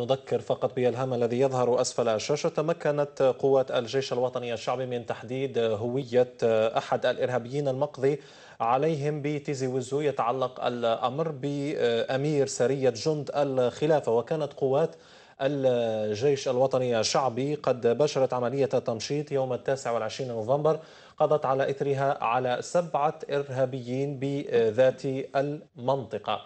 نذكر فقط بالهم الذي يظهر أسفل الشاشة تمكنت قوات الجيش الوطني الشعبي من تحديد هوية أحد الإرهابيين المقضي عليهم بتيزي وزو يتعلق الأمر بأمير سرية جند الخلافة وكانت قوات الجيش الوطني الشعبي قد بشرت عملية تمشيط يوم التاسع والعشرين نوفمبر قضت على إثرها على سبعة إرهابيين بذات المنطقة